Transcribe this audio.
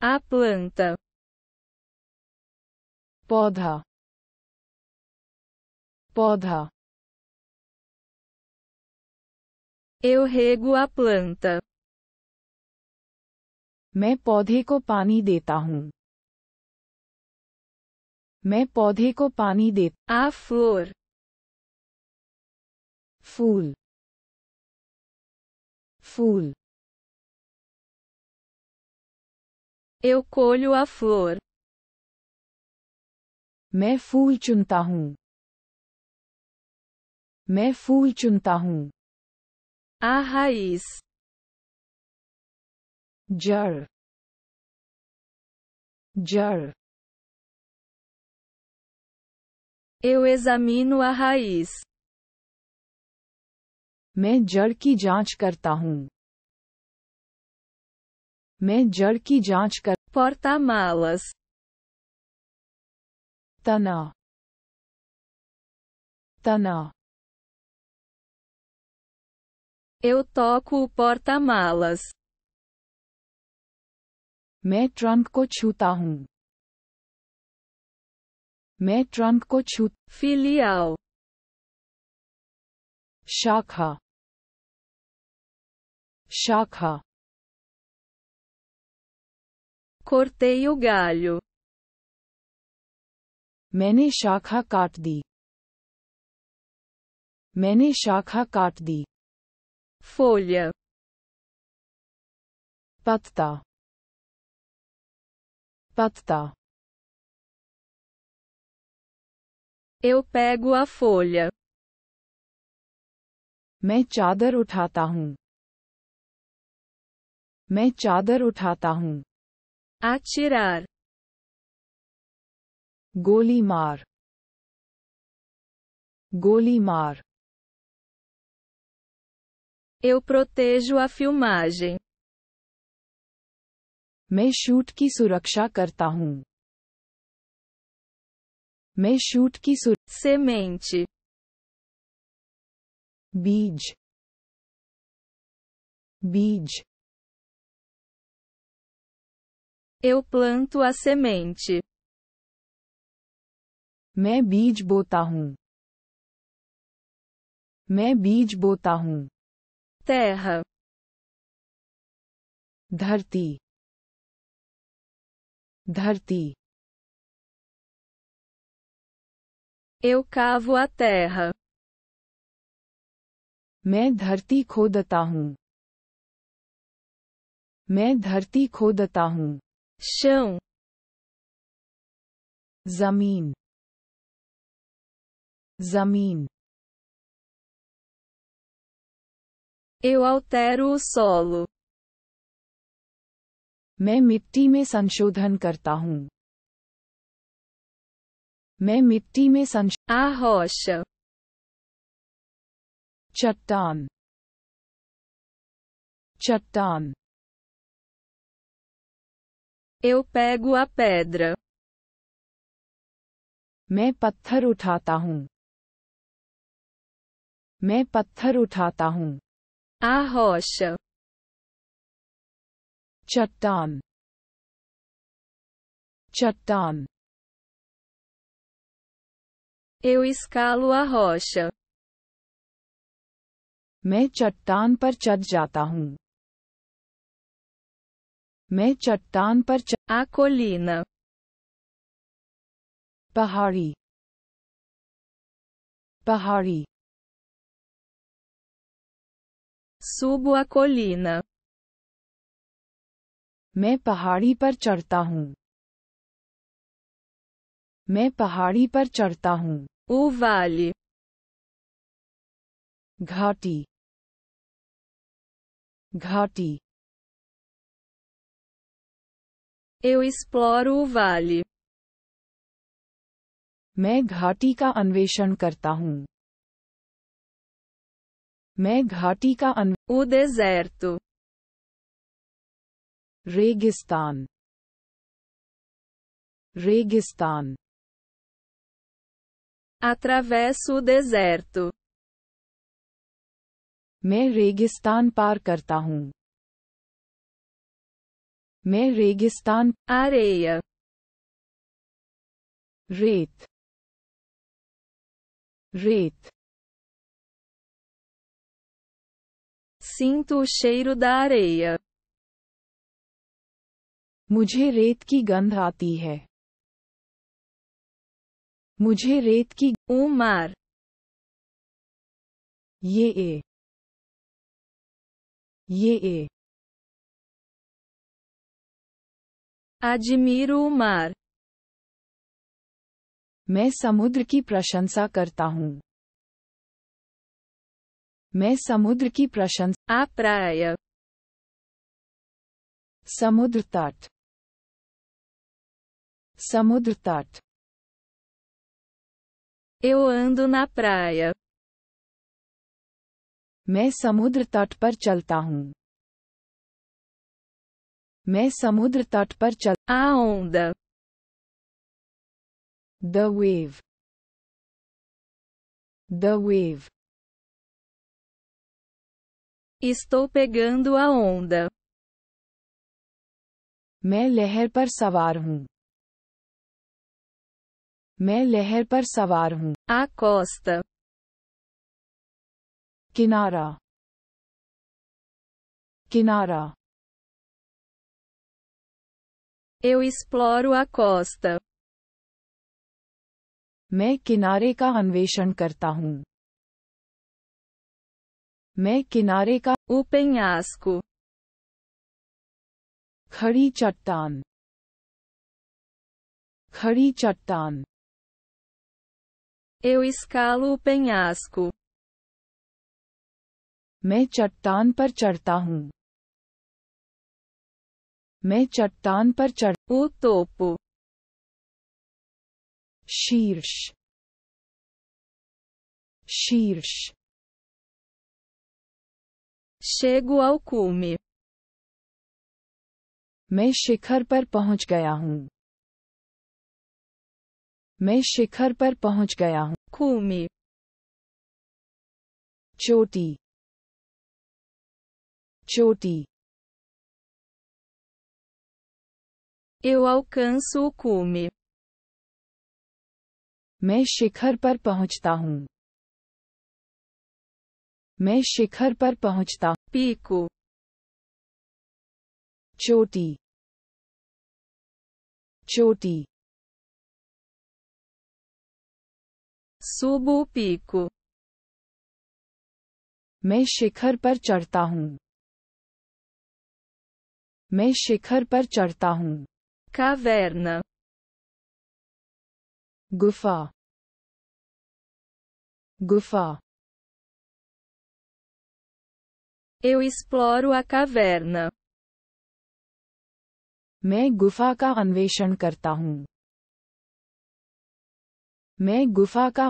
A planta. Podha. Podha. Eu rego a planta. मैं पौधे को पानी देता हूँ मैं पौधे को पानी दे आ फ्लोर फूल फूल Eu colho a flor. Me ful chunta hum. Me ful chunta hum. A raiz. Jar. Jar. Eu examino a raiz. Me jar ki jaanch karta hum. मैं जड़ की जांच कर पड़ता मालस तना तना Eu toco o porta-malas. मैं ट्रंक को छूता हूँ मैं ट्रंक को छू फिलियाल शाखा शाखा Cortei o galho. मैंने शाखा काट दी मैंने शाखा काट दी Folha. पत्ता पत्ता Eu pego a folha. मैं चादर उठाता हूँ मैं चादर उठाता हूँ Atirar. Golimar. Golimar. Eu protejo a filmagem. मैं शूट की सुरक्षा करता हूँ मैं शूट की semente बीज बीज Eu planto a semente. Me bij botahum. Me bij botahum. Terra. Dharti. Dharti. Eu cavo a terra. Me dharti khodatahum. Me dharti khodatahum. chão zamin zamin eu altero o solo मैं मिट्टी में संशोधन करता हूँ मैं मिट्टी में संशोध चट्टान चट्टान Eu pego a pedra. मैं पत्थर उठाता हूँ मैं पत्थर उठाता हूँ A चट्टान चट्टान Eu escalo a rocha. मैं चट्टान पर चढ़ जाता हूँ मैं चट्टान पर च... पहाड़ी पहाड़ी सुबुआ a colina. मैं पहाड़ी पर चढ़ता हूँ मैं पहाड़ी पर चढ़ता हूँ O घाटी घाटी Eu exploro o vale. मैं घाटी का अन्वेषण करता हूँ मैं घाटी का अन्व... O deserto. रेगिस्तान रेगिस्तान Atravesso o deserto. मैं रेगिस्तान पार करता हूँ मैं रेगिस्तान areia रेत रेत सिंह शेरुदारे मुझे रेत की गंध आती है मुझे रेत की उमार ये ए ये ए Admiro o mar. मैं समुद्र की प्रशंसा करता हूँ मैं समुद्र की प्रशंसा प्राय समुद्र तट समुद्र तट Eu ando na praia. मैं समुद्र तट पर चलता हूँ मैं समुद्र तट पर चल आऊं the wave the wave Estou pegando a onda. मैं लहर पर सवार हूं मैं लहर पर सवार हूं आ कोस्त किनारा किनारा Eu exploro a costa. मैं किनारे का अन्वेषण करता हूँ मैं किनारे का O penhasco. खड़ी चट्टान खड़ी चट्टान Eu escalo o penhasco. मैं चट्टान पर चढ़ता हूँ मैं चट्टान पर चढ़ तो शीर्ष शीर्ष Chego ao मैं शिखर पर पहुंच गया हूँ मैं शिखर पर पहुंच गया हूँ कुमी चोटी चोटी Eu alcanço o cume. मैं शिखर पर पहुंचता हूँ मैं शिखर पर पहुंचता पीको चोटी चोटी सुबु पीको मैं शिखर पर चढ़ता हूँ मैं शिखर पर चढ़ता हूँ caverna, gufa, gufa. Eu exploro a caverna. मैं गुफा का अन्वेषण करता हूँ